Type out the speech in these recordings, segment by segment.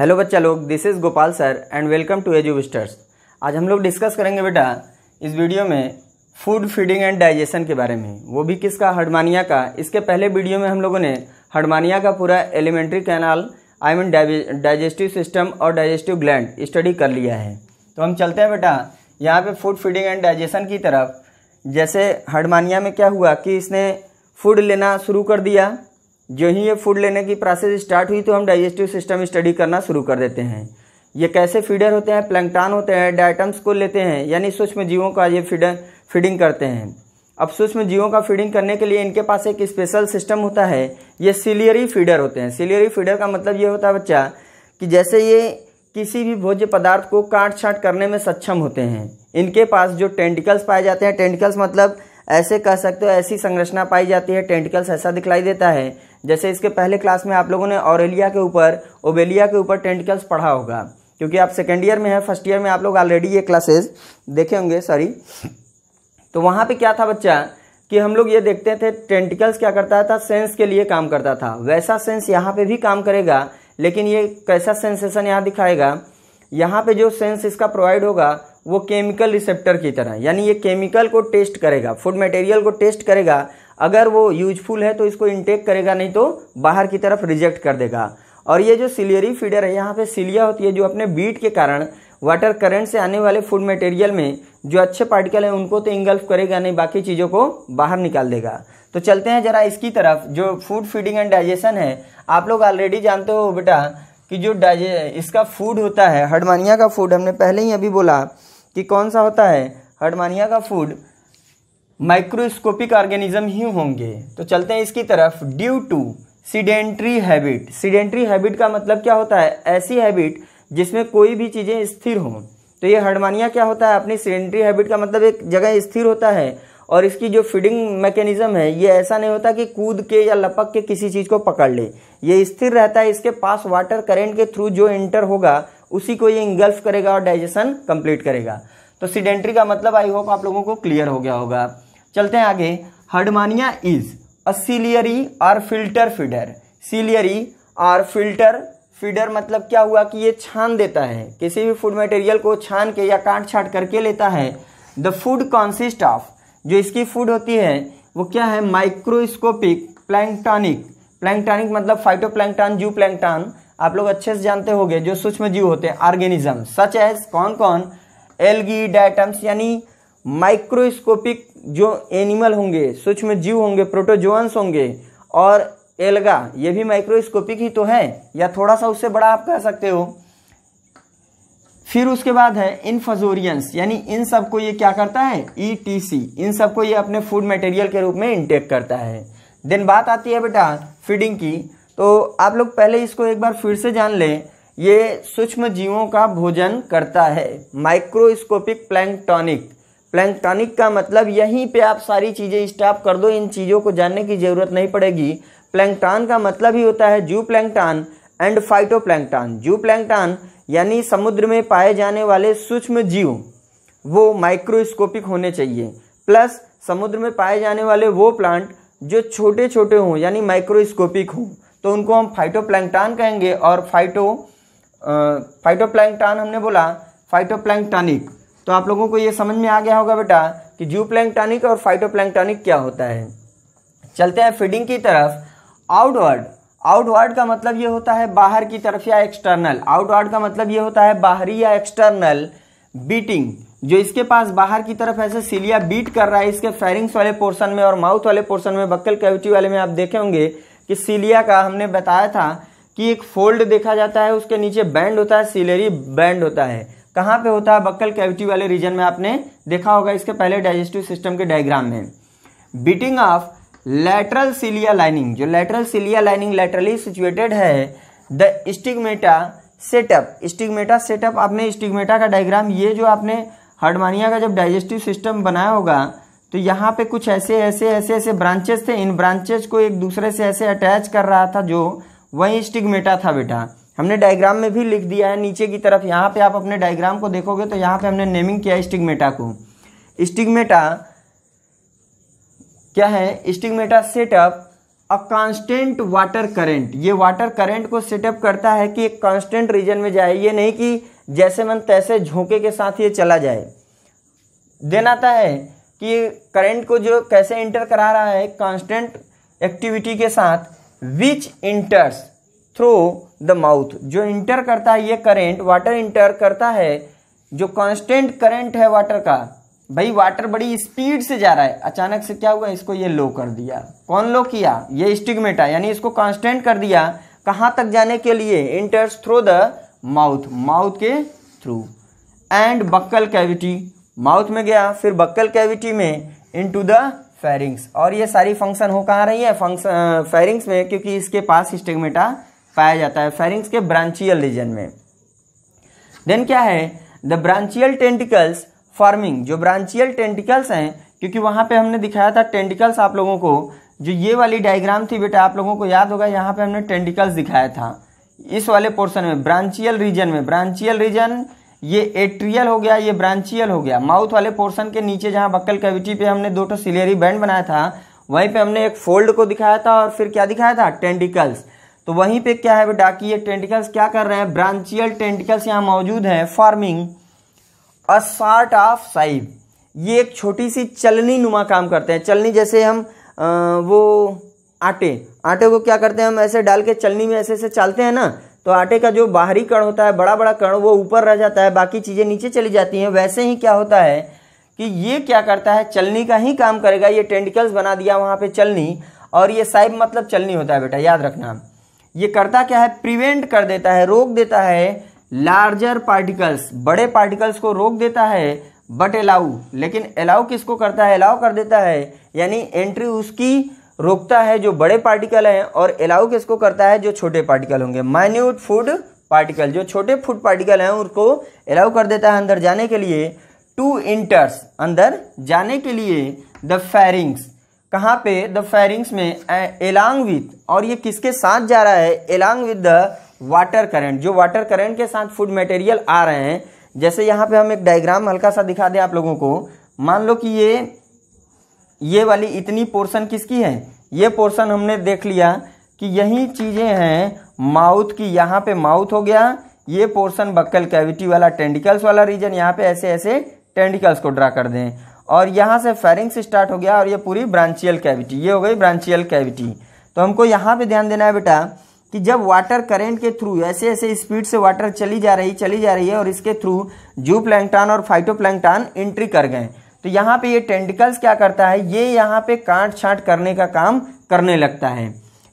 hello बच्चा लोग this is Gopal sir and welcome to edu vistas आज हम लोग डिस्कस करेंगे बेटा इस वीडियो में फूड फीडिंग एंड डाइजेशन के बारे में वो भी किसका हडमानिया का इसके पहले वीडियो में हम लोगों ने हडमानिया का पूरा elementary canal I mean digestive system और डाइजेस्टिव ग्लैंड स्टडी कर लिया है तो हम चलते हैं बेटा यहाँ पर फूड फीडिंग एंड डाइजेशन की तरफ जैसे हडमानिया में क्या हुआ कि इसने फूड लेना शुरू कर दिया जो ही ये फूड लेने की प्रोसेस स्टार्ट हुई तो हम डाइजेस्टिव सिस्टम स्टडी करना शुरू कर देते हैं ये कैसे फीडर होते हैं प्लैंकटान होते हैं डाइटम्स को लेते हैं यानी सूक्ष्म जीवों का ये फीडर फीडिंग करते हैं अब सूक्ष्म जीवों का फीडिंग करने के लिए इनके पास एक स्पेशल सिस्टम होता है ये सिलियरी फीडर होते हैं सिलियरी फीडर का मतलब ये होता है बच्चा कि जैसे ये किसी भी भोज्य पदार्थ को काट छाट करने में सक्षम होते हैं इनके पास जो टेंटिकल्स पाए जाते हैं टेंटिकल्स मतलब ऐसे कह सकते हो ऐसी संरचना पाई जाती है टेंटिकल्स ऐसा दिखलाई देता है जैसे इसके पहले क्लास में आप लोगों ने ऑरेलिया के ऊपर ओबेलिया के ऊपर टेंटिकल्स पढ़ा होगा क्योंकि आप सेकेंड ईयर में है फर्स्ट ईयर में आप लोग ऑलरेडी ये क्लासेज देखे होंगे सॉरी तो वहाँ पे क्या था बच्चा कि हम लोग ये देखते थे टेंटिकल्स क्या करता था सेंस के लिए काम करता था वैसा सेंस यहाँ पे भी काम करेगा लेकिन ये कैसा सेंसेशन यहाँ दिखाएगा यहाँ पे जो सेंस इसका प्रोवाइड होगा वो केमिकल रिसेप्टर की तरह यानी ये केमिकल को टेस्ट करेगा फूड मटेरियल को टेस्ट करेगा अगर वो यूजफुल है तो इसको इंटेक करेगा नहीं तो बाहर की तरफ रिजेक्ट कर देगा और ये जो सिलियरी फीडर है यहाँ पे सिलिया होती है जो अपने बीट के कारण वाटर करंट से आने वाले फूड मटेरियल में जो अच्छे पार्टिकल हैं उनको तो इंगल्फ करेगा नहीं बाकी चीज़ों को बाहर निकाल देगा तो चलते हैं ज़रा इसकी तरफ जो फूड फीडिंग एंड डाइजेशन है आप लोग ऑलरेडी जानते हो बेटा कि जो डाइजे इसका फूड होता है हडमानिया का फूड हमने पहले ही अभी बोला कि कौन सा होता है हडमानिया का फूड माइक्रोस्कोपिक ऑर्गेनिज्म ही होंगे तो चलते हैं इसकी तरफ due to sedentary habit sedentary habit का मतलब क्या होता है ऐसी हैबिट जिसमें कोई भी चीज़ें स्थिर हों तो ये हडमानिया क्या होता है अपनी सीडेंट्री हैबिट का मतलब एक जगह स्थिर होता है और इसकी जो फीडिंग मैकेनिज्म है ये ऐसा नहीं होता कि कूद के या लपक के किसी चीज़ को पकड़ ले ये स्थिर रहता है इसके पास वाटर करेंट के थ्रू जो एंटर होगा उसी को ये इंगल्फ करेगा और डाइजेशन कंप्लीट करेगा तो सीडेंट्री का मतलब आई होप आप लोगों को क्लियर हो गया होगा चलते हैं आगे हडमानिया इज अ सीलियरी और फिल्टर फीडर सीलियरी और फिल्टर फीडर मतलब क्या हुआ कि ये छान देता है किसी भी फूड मटेरियल को छान के या काट छाट करके लेता है द फूड कॉन्सिस्ट ऑफ जो इसकी फूड होती है वो क्या है माइक्रोस्कोपिक प्लैंकटॉनिक प्लैंकटॉनिक मतलब फाइटो प्लैंक्टॉन जू प्लैंकटॉन आप लोग अच्छे से जानते होंगे जो सूक्ष्म जीव होते हैं ऑर्गेनिज्म सच एज कौन कौन एलगी डायटम्स यानी माइक्रोस्कोपिक जो एनिमल होंगे सूक्ष्म जीव होंगे प्रोटोजोन्स होंगे और एल्गा ये भी माइक्रोस्कोपिक ही तो है या थोड़ा सा उससे बड़ा आप कह सकते हो फिर उसके बाद है इनफजोरियंस यानी इन सब को ये क्या करता है ईटीसी e इन सब को ये अपने फूड मटेरियल के रूप में इंटेक करता है देन बात आती है बेटा फीडिंग की तो आप लोग पहले इसको एक बार फिर से जान लें ये सूक्ष्म जीवों का भोजन करता है माइक्रोस्कोपिक प्लैंकटॉनिक प्लैंकटॉनिक का मतलब यहीं पे आप सारी चीज़ें स्टॉप कर दो इन चीज़ों को जानने की ज़रूरत नहीं पड़ेगी प्लैंकटॉन का मतलब ही होता है zooplankton and phytoplankton zooplankton यानी समुद्र में पाए जाने वाले सूक्ष्म जीव वो माइक्रोस्कोपिक होने चाहिए प्लस समुद्र में पाए जाने वाले वो प्लांट जो छोटे छोटे हों यानी माइक्रोस्कोपिक हों तो उनको हम फाइटोप्लैंकटान कहेंगे और फाइटो फाइटोप्लैंकटान हमने बोला फाइटोप्लैंकटानिक तो आप लोगों को ये समझ में आ गया होगा बेटा कि जू और फाइटोप्लैंकटानिक क्या होता है चलते हैं फीडिंग की तरफ आउटवर्ड आउटवर्ड का मतलब ये होता है बाहर की तरफ या एक्सटर्नल आउटवर्ड का मतलब ये होता है बाहरी या एक्सटर्नल बीटिंग जो इसके पास बाहर की तरफ ऐसे सिलिया बीट कर रहा है इसके फेरिंग्स वाले पोर्शन में और माउथ वाले पोर्शन में बक्कल कैविटी वाले में आप देखे होंगे कि सीलिया का हमने बताया था कि एक फोल्ड देखा जाता है उसके नीचे बैंड होता है सीलरी बैंड होता है कहाँ पे होता है बक्कल कैविटी वाले रीजन में आपने देखा होगा इसके पहले डाइजेस्टिव सिस्टम के डायग्राम में beating of lateral cilia lining जो lateral cilia lining laterally situated है the stigmata setup stigmata setup आपने स्टिगमेटा का डायग्राम ये जो आपने हार्डमानिया का जब डाइजेस्टिव सिस्टम बनाया होगा तो यहाँ पे कुछ ऐसे ऐसे ऐसे ऐसे ब्रांचेस थे इन ब्रांचेस को एक दूसरे से ऐसे अटैच कर रहा था जो वही स्टिगमेटा था बेटा हमने डायग्राम में भी लिख दिया है नीचे की तरफ यहाँ पे आप अपने डायग्राम को देखोगे तो यहाँ पे हमने नेमिंग किया स्टिगमेटा को स्टिगमेटा क्या है stigmata setup a constant water current ये वाटर करेंट को सेटअप करता है कि एक कांस्टेंट रीजन में जाए ये नहीं कि जैसे मन तैसे झोंके के साथ ये चला जाए देन आता है कि करंट को जो कैसे इंटर करा रहा है कांस्टेंट एक्टिविटी के साथ which enters through the mouth जो इंटर करता है ये करंट वाटर इंटर करता है जो कांस्टेंट करंट है वाटर का भाई वाटर बड़ी स्पीड से जा रहा है अचानक से क्या हुआ इसको ये लो कर दिया कौन लो किया ये स्टिगमेटा यानी इसको कांस्टेंट कर दिया कहाँ तक जाने के लिए enters through the mouth mouth के through and buccal cavity mouth में गया फिर बक्कल कैविटी में इनटू द फेरिंग्स और ये सारी फंक्शन हो कहाँ रही है फंक्शन फेरिंग्स में क्योंकि इसके पास स्टेगमेटा पाया जाता है फेरिंग्स के ब्रांचियल रीजन में देन क्या है द ब्रांचियल टेंटिकल्स फॉर्मिंग जो ब्रांचियल टेंटिकल्स हैं क्योंकि वहाँ पे हमने दिखाया था टेंटिकल्स आप लोगों को जो ये वाली डायग्राम थी बेटा आप लोगों को याद होगा यहाँ पे हमने टेंटिकल्स दिखाया था इस वाले पोर्शन में ब्रांचियल रीजन में ब्रांचियल रीजन ये एट्रियल हो गया ये ब्रांचियल हो गया माउथ वाले पोर्शन के नीचे जहाँ बक्कल कैविटी पे हमने दो सिलेरी सिलियरी बैंड बनाया था वहीं पे हमने एक फोल्ड को दिखाया था और फिर क्या दिखाया था टेंडिकल्स तो वहीं पे क्या है बेटा कि ये टेंडिकल्स क्या कर रहे हैं ब्रांचियल टेंडिकल्स यहाँ मौजूद हैं forming a sort of sieve ये एक छोटी सी चलनी नुमा काम करते हैं चलनी जैसे हम आ, वो आटे आटे को क्या करते हैं हम ऐसे डाल के चलनी में ऐसे ऐसे चलते हैं ना तो आटे का जो बाहरी कण होता है बड़ा बड़ा कण वो ऊपर रह जाता है बाकी चीज़ें नीचे चली जाती हैं वैसे ही क्या होता है कि ये क्या करता है चलनी का ही काम करेगा ये टेंडिकल्स बना दिया वहां पे चलनी और ये साइब मतलब चलनी होता है बेटा याद रखना ये करता क्या है प्रिवेंट कर देता है रोक देता है लार्जर पार्टिकल्स बड़े पार्टिकल्स को रोक देता है बट अलाउ लेकिन अलाउ किसको करता है अलाउ कर देता है यानी एंट्री उसकी रोकता है जो बड़े पार्टिकल हैं और अलाउ किसको करता है जो छोटे पार्टिकल होंगे माइन्यूट फूड पार्टिकल जो छोटे फूड पार्टिकल हैं उनको अलाउ कर देता है अंदर जाने के लिए टू इंटर्स अंदर जाने के लिए द फेरिंग्स कहाँ पे द फेरिंग्स में एलॉन्ग विथ और ये किसके साथ जा रहा है along with the water current जो वाटर करंट के साथ फूड मटेरियल आ रहे हैं जैसे यहाँ पे हम एक डायग्राम हल्का सा दिखा दें आप लोगों को मान लो कि ये ये वाली इतनी पोर्शन किसकी है ये पोर्शन हमने देख लिया कि यही चीज़ें हैं माउथ की यहाँ पे माउथ हो गया ये पोर्शन बक्कल कैविटी वाला टेंडिकल्स वाला रीजन यहाँ पे ऐसे ऐसे टेंडिकल्स को ड्रा कर दें और यहाँ से फेरिंग्स स्टार्ट हो गया और ये पूरी ब्रांचियल कैविटी ये हो गई ब्रांचियल कैविटी तो हमको यहाँ पे ध्यान देना है बेटा कि जब वाटर करेंट के थ्रू ऐसे ऐसे स्पीड से वाटर चली जा रही चली जा रही है और इसके थ्रू जू और फाइटो प्लैंकटान एंट्री कर गए तो यहाँ पे ये टेंटिकल्स क्या करता है ये यहाँ पे काट छाँट करने का काम करने लगता है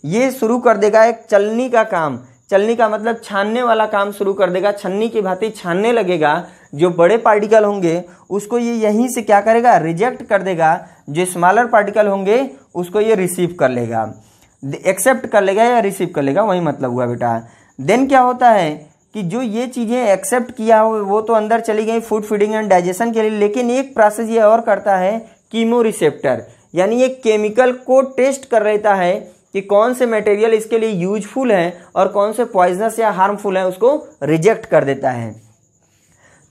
ये शुरू कर देगा एक चलनी का काम चलनी का मतलब छानने वाला काम शुरू कर देगा छन्नी की भांति छानने लगेगा जो बड़े पार्टिकल होंगे उसको ये यहीं से क्या करेगा रिजेक्ट कर देगा जो स्मॉलर पार्टिकल होंगे उसको ये रिसीव कर लेगा एक्सेप्ट कर लेगा या रिसीव कर लेगा वही मतलब हुआ बेटा देन क्या होता है कि जो ये चीज़ें एक्सेप्ट किया हो वो तो अंदर चली गई फूड फीडिंग एंड डाइजेशन के लिए लेकिन एक प्रोसेस ये और करता है कीमो रिसेप्टर यानी ये केमिकल को टेस्ट कर लेता है कि कौन से मटेरियल इसके लिए यूजफुल है और कौन से पॉइजनस या हार्मफुल है उसको रिजेक्ट कर देता है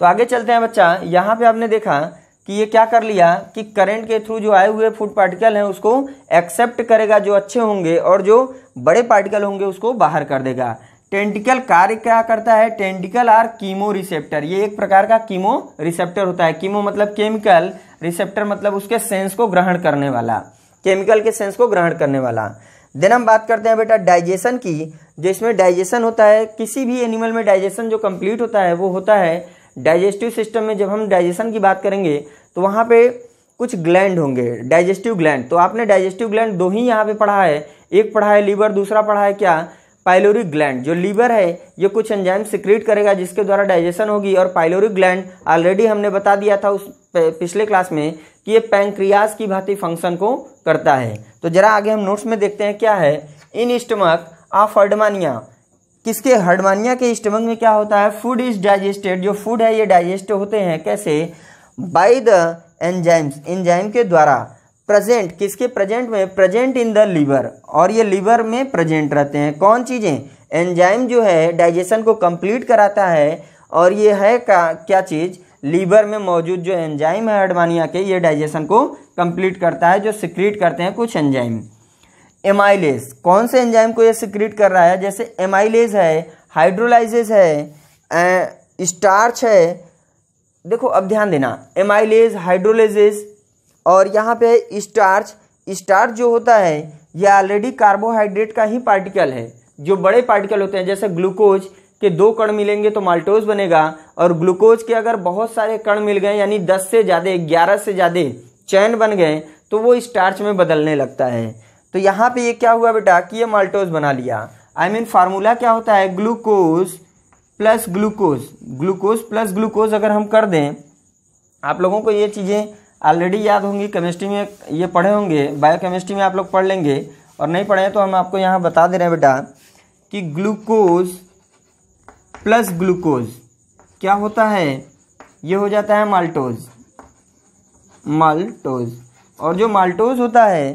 तो आगे चलते हैं बच्चा यहाँ पे आपने देखा कि ये क्या कर लिया कि करंट के थ्रू जो आए हुए फूड पार्टिकल हैं उसको एक्सेप्ट करेगा जो अच्छे होंगे और जो बड़े पार्टिकल होंगे उसको बाहर कर देगा टेंटिकल कार्य क्या करता है टेंटिकल आर कीमो रिसेप्टर ये एक प्रकार का कीमो रिसेप्टर होता है कीमो मतलब केमिकल रिसेप्टर मतलब उसके सेंस को ग्रहण करने वाला केमिकल के सेंस को ग्रहण करने वाला देन हम बात करते हैं बेटा डाइजेशन की जो इसमें डाइजेशन होता है किसी भी एनिमल में डाइजेशन जो कंप्लीट होता है वो होता है डाइजेस्टिव सिस्टम में जब हम डाइजेशन की बात करेंगे तो वहाँ पे कुछ ग्लैंड होंगे डाइजेस्टिव ग्लैंड तो आपने डाइजेस्टिव ग्लैंड दो ही यहाँ पे पढ़ा है एक पढ़ा है लीवर दूसरा पढ़ा है क्या पाइलोरिक ग्लैंड जो लीवर है ये कुछ एंजाइम सिक्रीट करेगा जिसके द्वारा डाइजेशन होगी और पाइलोरिक ग्लैंड ऑलरेडी हमने बता दिया था उस पिछले क्लास में कि ये पैंक्रियाज की भांति फंक्शन को करता है तो जरा आगे हम नोट्स में देखते हैं क्या है इन स्टमक ऑफ हर्डमानिया किसके हर्डमानिया के स्टमक में क्या होता है फूड इज डाइजेस्टेड जो फूड है ये डाइजेस्ट होते हैं कैसे बाई द एंजाइम्स एंजाइम के द्वारा प्रेजेंट किसके प्रेजेंट में प्रेजेंट इन द लीवर और ये लीवर में प्रेजेंट रहते हैं कौन चीज़ें एंजाइम जो है डाइजेशन को कंप्लीट कराता है और ये है का क्या चीज़ लीवर में मौजूद जो एंजाइम है हडमानिया के ये डाइजेशन को कंप्लीट करता है जो सिक्रीट करते हैं कुछ एंजाइम एमाइलेज कौन से एंजाइम को ये सिक्रीट कर रहा है जैसे एमाइलेज है हाइड्रोलाइजेज है स्टार्च है देखो अब ध्यान देना एमाइलेज हाइड्रोलाइजेज और यहाँ पे स्टार्च स्टार्च जो होता है यह ऑलरेडी कार्बोहाइड्रेट का ही पार्टिकल है जो बड़े पार्टिकल होते हैं जैसे ग्लूकोज के दो कण मिलेंगे तो माल्टोज बनेगा और ग्लूकोज के अगर बहुत सारे कण मिल गए यानी दस से ज़्यादा ग्यारह से ज़्यादा चैन बन गए तो वो स्टार्च में बदलने लगता है तो यहाँ पे ये क्या हुआ बेटा कि ये माल्टोज बना लिया आई मीन फार्मूला क्या होता है glucose plus glucose glucose plus glucose अगर हम कर दें आप लोगों को ये चीज़ें ऑलरेडी याद होंगी केमिस्ट्री में ये पढ़े होंगे बायोकेमिस्ट्री में आप लोग पढ़ लेंगे और नहीं पढ़े तो हम आपको यहाँ बता दे रहे हैं बेटा कि ग्लूकोज प्लस ग्लूकोज क्या होता है ये हो जाता है माल्टोज माल्टोज और जो माल्टोज होता है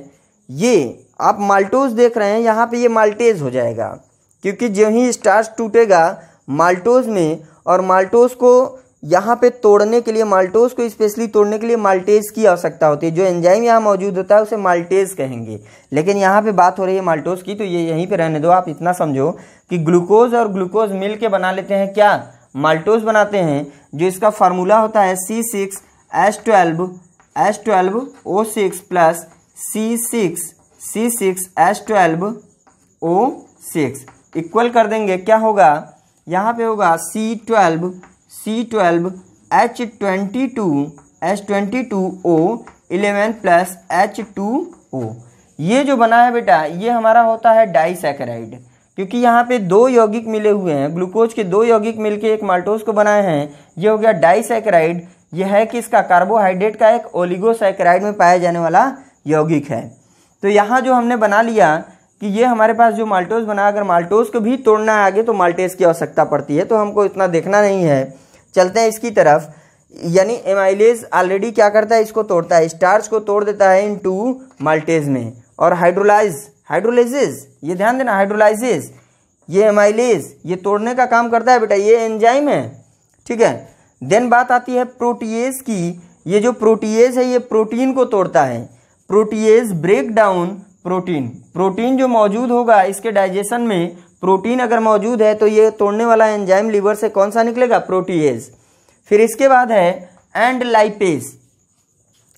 ये आप माल्टोज देख रहे हैं यहाँ पे ये माल्टेज हो जाएगा क्योंकि जो ही स्टार्च टूटेगा माल्टोज में और माल्टोज को यहाँ पे तोड़ने के लिए माल्टोज को स्पेशली तोड़ने के लिए माल्टेज की आवश्यकता होती है जो एंजाइम यहाँ मौजूद होता है उसे माल्टेज कहेंगे लेकिन यहाँ पे बात हो रही है माल्टोज की तो ये यहीं पे रहने दो आप इतना समझो कि ग्लूकोज और ग्लूकोज मिल के बना लेते हैं क्या माल्टोज बनाते हैं जो इसका फार्मूला होता है C six S twelve S twelve O six plus C six C six S twelve O six equal कर देंगे क्या होगा यहाँ पे होगा C twelve C twelve H twenty two H twenty two O eleven plus H two O ये जो बना है बेटा ये हमारा होता है डाइसैकेराइड क्योंकि यहाँ पे दो यौगिक मिले हुए हैं ग्लूकोज के दो यौगिक मिलके एक माल्टोज को बनाए हैं ये हो गया डाइसैकेराइड यह है कि इसका कार्बोहाइड्रेट का एक ओलिगोसैकेराइड में पाया जाने वाला यौगिक है तो यहाँ जो हमने बना लिया कि ये हमारे पास जो माल्टोज बना अगर माल्टोज को भी तोड़ना है आगे तो माल्टेज की आवश्यकता पड़ती है तो हमको इतना देखना नहीं है चलते हैं इसकी तरफ यानी एमाइलेज ऑलरेडी क्या करता है इसको तोड़ता है स्टार्च को तोड़ देता है इन टू माल्टेज में और हाइड्रोलाइज हाइड्रोलाइजेज ये ध्यान देना हाइड्रोलाइजेज ये एमाइलेज ये तोड़ने का काम करता है बेटा ये एंजाइम है ठीक है देन बात आती है प्रोटीएज की ये जो प्रोटीएज है ये प्रोटीन को तोड़ता है protease break down protein protein जो मौजूद होगा इसके डाइजेशन में प्रोटीन अगर मौजूद है तो ये तोड़ने वाला एंजाइम लीवर से कौन सा निकलेगा प्रोटीएज फिर इसके बाद है and lipase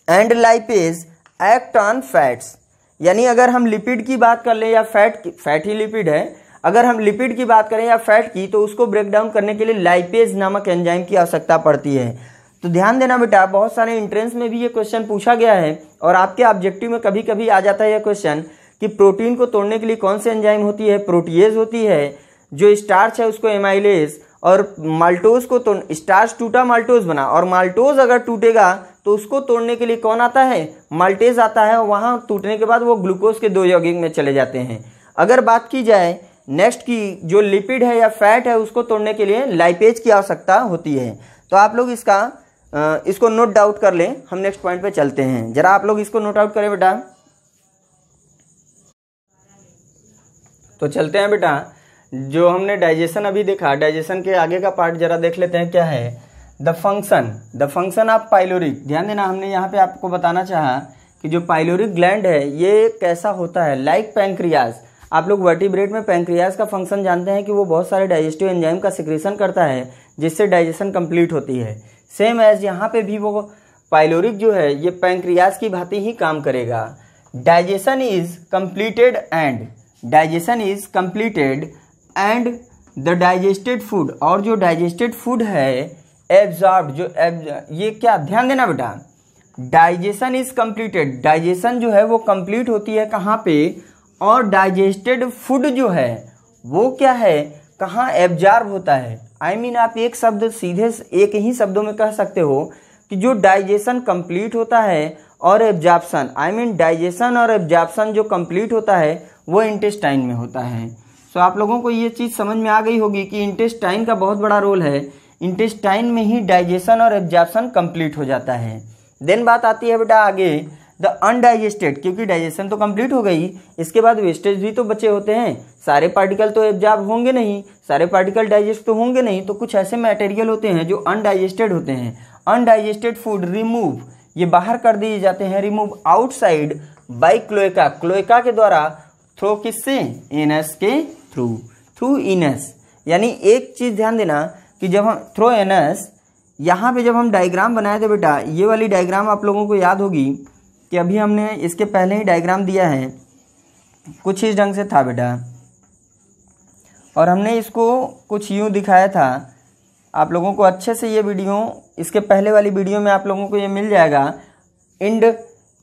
and lipase act on fats यानी अगर हम लिपिड की बात कर लें या फैट फैट ही लिपिड है अगर हम लिपिड की बात करें या फैट की तो उसको ब्रेक डाउन करने के लिए लाइपेज नामक एंजाइम की आवश्यकता पड़ती है तो ध्यान देना बेटा बहुत सारे इंट्रेंस में भी ये क्वेश्चन पूछा गया है और आपके ऑब्जेक्टिव में कभी कभी आ जाता है यह क्वेश्चन कि प्रोटीन को तोड़ने के लिए कौन सी एंजाइम होती है प्रोटीएज होती है जो स्टार्च है उसको एमाइलेज और माल्टोज को तोड़ स्टार्च टूटा माल्टोज बना और माल्टोज अगर टूटेगा तो उसको तोड़ने के लिए कौन आता है माल्टेज आता है वहाँ टूटने के बाद वो ग्लूकोज के दो यौगिक में चले जाते हैं अगर बात की जाए नेक्स्ट की जो लिपिड है या फैट है उसको तोड़ने के लिए लाइपेज की आवश्यकता होती है तो आप लोग इसका इसको नोट डाउट कर लें हम नेक्स्ट पॉइंट पे चलते हैं ज़रा आप लोग इसको नोट आउट करें बेटा तो चलते हैं बेटा जो हमने डाइजेशन अभी देखा डाइजेशन के आगे का पार्ट जरा देख लेते हैं क्या है the function the function of pyloric ध्यान देना हमने यहाँ पे आपको बताना चाहा कि जो पाइलोरिक ग्लैंड है ये कैसा होता है लाइक like पैंक्रियाज आप लोग वर्टिब्रेट में पैंक्रियाज का फंक्शन जानते हैं कि वो बहुत सारे डाइजेस्टिव एंजाइम का सिक्रेशन करता है जिससे डाइजेशन कंप्लीट होती है सेम एज यहाँ पे भी वो पाइलोरिक जो है ये पैंक्रियाज की भांति ही काम करेगा digestion is completed and digestion is completed and the digested food और जो डाइजेस्टेड फूड है एब्जॉर्ब जो एब ये क्या ध्यान देना बेटा डाइजेशन इज कंप्लीटेड डाइजेशन जो है वो कंप्लीट होती है कहाँ पे और डाइजेस्टेड फूड जो है वो क्या है कहाँ एब्जॉर्ब होता है आई I मीन mean, आप एक शब्द सीधे एक ही शब्दों में कह सकते हो कि जो डाइजेशन कंप्लीट होता है और एब्जॉर्प्शन आई मीन डाइजेशन और एब्जॉर्प्शन जो कंप्लीट होता है वो इंटेस्टाइन में होता है सो आप लोगों को ये चीज़ समझ में आ गई होगी कि इंटेस्टाइन का बहुत बड़ा रोल है इंटेस्टाइन में ही डाइजेशन और एब्जॉर्प्शन कंप्लीट हो जाता है देन बात आती है बेटा आगे द अनडाइजेस्टेड क्योंकि डाइजेशन तो कंप्लीट हो गई इसके बाद वेस्टेज भी तो बचे होते हैं सारे पार्टिकल तो एब्जॉर्ब होंगे नहीं सारे पार्टिकल डाइजेस्ट तो होंगे नहीं तो कुछ ऐसे मटेरियल होते हैं जो अनडाइजेस्टेड होते हैं अनडाइजेस्टेड फूड रिमूव ये बाहर कर दिए जाते हैं remove outside by cloaca cloaca के द्वारा थ्रो किससे एस के थ्रू थ्रू एस यानी एक चीज़ ध्यान देना कि जब हम थ्रो एस यहाँ पे जब हम डायग्राम बनाए थे बेटा ये वाली डायग्राम आप लोगों को याद होगी कि अभी हमने इसके पहले ही डायग्राम दिया है कुछ इस ढंग से था बेटा और हमने इसको कुछ यूँ दिखाया था आप लोगों को अच्छे से ये वीडियो इसके पहले वाली वीडियो में आप लोगों को ये मिल जाएगा इंड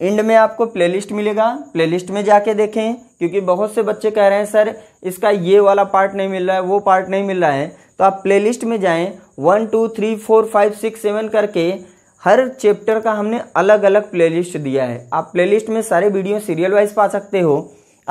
एंड में आपको प्लेलिस्ट मिलेगा प्लेलिस्ट में जाके देखें क्योंकि बहुत से बच्चे कह रहे हैं सर इसका ये वाला पार्ट नहीं मिल रहा है वो पार्ट नहीं मिल रहा है तो आप प्लेलिस्ट में जाएं one two three four five six seven करके हर चैप्टर का हमने अलग अलग प्लेलिस्ट दिया है आप प्लेलिस्ट में सारे वीडियो सीरियल वाइज पा सकते हो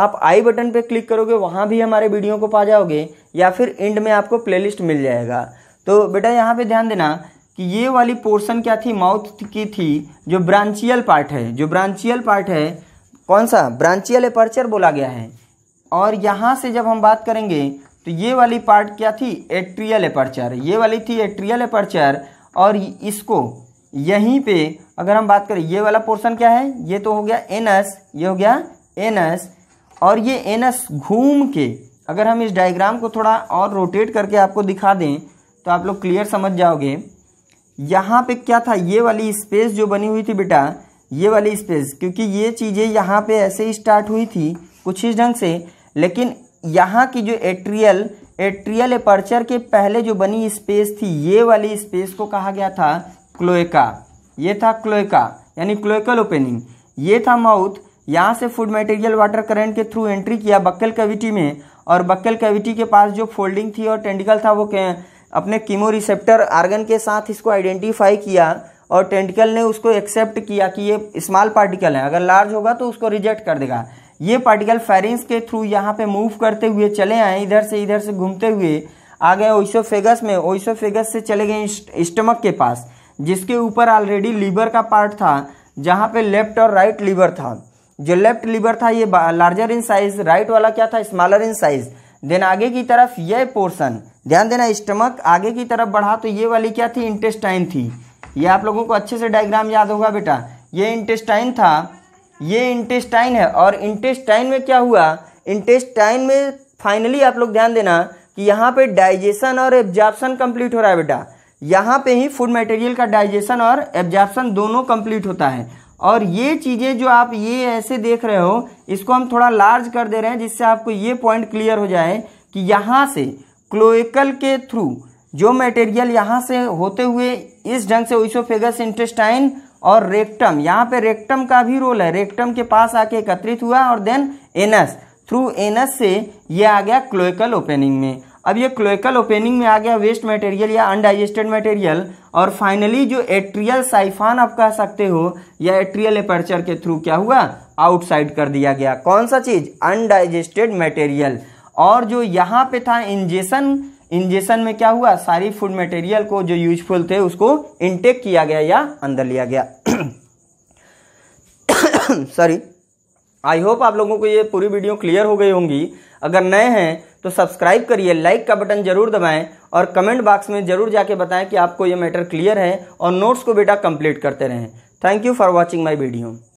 आप आई बटन पर क्लिक करोगे वहाँ भी हमारे वीडियो को पा जाओगे या फिर एंड में आपको प्लेलिस्ट मिल जाएगा तो बेटा यहाँ पे ध्यान देना कि ये वाली पोर्शन क्या थी माउथ की थी जो ब्रांचियल पार्ट है जो ब्रांचियल पार्ट है कौन सा ब्रांचियल एपर्चर बोला गया है और यहाँ से जब हम बात करेंगे तो ये वाली पार्ट क्या थी एट्रियल एपर्चर ये वाली थी एट्रियल एपर्चर और इसको यहीं पे अगर हम बात करें ये वाला पोर्शन क्या है ये तो हो गया एनस ये हो गया एनस और ये एनस घूम के अगर हम इस डायग्राम को थोड़ा और रोटेट करके आपको दिखा दें तो आप लोग क्लियर समझ जाओगे यहाँ पे क्या था ये वाली स्पेस जो बनी हुई थी बेटा ये वाली स्पेस क्योंकि ये चीज़ें यहाँ पे ऐसे ही स्टार्ट हुई थी कुछ ही ढंग से लेकिन यहाँ की जो एट्रियल एट्रियल एपर्चर के पहले जो बनी स्पेस थी ये वाली स्पेस को कहा गया था क्लोएका ये था क्लोएका यानी क्लोएकल ओपनिंग ये था माउथ यहाँ से फूड मटेरियल वाटर करंट के थ्रू एंट्री किया बक्कल कैविटी में और बक्कल कैविटी के पास जो फोल्डिंग थी और टेंडिकल था वो अपने कीमो रिसेप्टर आर्गन के साथ इसको आइडेंटिफाई किया और टेंटिकल ने उसको एक्सेप्ट किया कि ये स्मॉल पार्टिकल है अगर लार्ज होगा तो उसको रिजेक्ट कर देगा ये पार्टिकल फेरिंग्स के थ्रू यहाँ पे मूव करते हुए चले आए इधर से इधर से घूमते हुए आ गए ओइसोफेगस में ओइसोफेगस से चले गए स्टमक के पास जिसके ऊपर ऑलरेडी लीवर का पार्ट था जहाँ पे लेफ्ट और राइट लीवर था जो लेफ्ट लीवर था ये लार्जर इन साइज राइट वाला क्या था स्मॉलर इन साइज देन आगे की तरफ यह पोर्सन ध्यान देना स्टमक आगे की तरफ बढ़ा तो ये वाली क्या थी इंटेस्टाइन थी ये आप लोगों को अच्छे से डायग्राम याद होगा बेटा ये इंटेस्टाइन था ये इंटेस्टाइन है और इंटेस्टाइन में क्या हुआ इंटेस्टाइन में फाइनली आप लोग ध्यान देना कि यहाँ पे डाइजेशन और एब्जॉर्प्शन कंप्लीट हो रहा है बेटा यहाँ पे ही फूड मटेरियल का डाइजेशन और एब्जॉर्प्शन दोनों कंप्लीट होता है और ये चीज़ें जो आप ये ऐसे देख रहे हो इसको हम थोड़ा लार्ज कर दे रहे हैं जिससे आपको ये पॉइंट क्लियर हो जाए कि यहाँ से क्लोएकल के थ्रू जो मटेरियल यहाँ से होते हुए इस ढंग से ओइसोफेगस इंटेस्टाइन और रेक्टम यहाँ पे रेक्टम का भी रोल है रेक्टम के पास आके एकत्रित हुआ और देन एनस थ्रू एनस से ये आ गया क्लोएकल ओपनिंग में अब ये क्लोएकल ओपनिंग में आ गया वेस्ट मटेरियल या अनडाइजेस्टेड मटेरियल और फाइनली जो एट्रियल साइफान आप कह सकते हो या एट्रियल एपर्चर के थ्रू क्या हुआ आउटसाइड कर दिया गया कौन सा चीज अनडाइजेस्टेड मटेरियल और जो यहाँ पे था इंजेशन इंजेशन में क्या हुआ सारी फूड मटेरियल को जो यूजफुल थे उसको इनटेक किया गया या अंदर लिया गया सॉरी आई होप आप लोगों को ये पूरी वीडियो क्लियर हो गई होंगी अगर नए हैं तो सब्सक्राइब करिए लाइक का बटन जरूर दबाएं और कमेंट बॉक्स में जरूर जाके बताएं कि आपको ये मैटर क्लियर है और नोट्स को बेटा कंप्लीट करते रहें thank you for watching my video